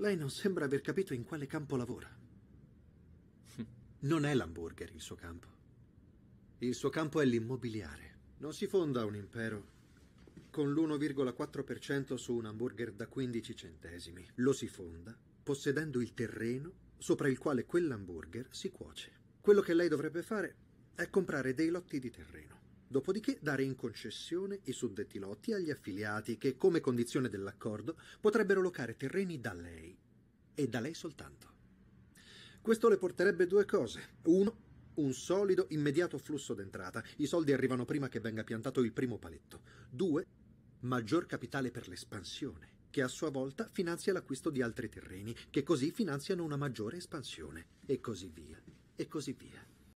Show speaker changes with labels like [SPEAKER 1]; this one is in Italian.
[SPEAKER 1] Lei non sembra aver capito in quale campo lavora. Non è l'hamburger il suo campo. Il suo campo è l'immobiliare. Non si fonda un impero con l'1,4% su un hamburger da 15 centesimi. Lo si fonda possedendo il terreno sopra il quale quell'hamburger si cuoce. Quello che lei dovrebbe fare è comprare dei lotti di terreno dopodiché dare in concessione i suddetti lotti agli affiliati che, come condizione dell'accordo, potrebbero locare terreni da lei e da lei soltanto. Questo le porterebbe due cose. Uno, un solido, immediato flusso d'entrata. I soldi arrivano prima che venga piantato il primo paletto. Due, maggior capitale per l'espansione, che a sua volta finanzia l'acquisto di altri terreni, che così finanziano una maggiore espansione. E così via. E così via.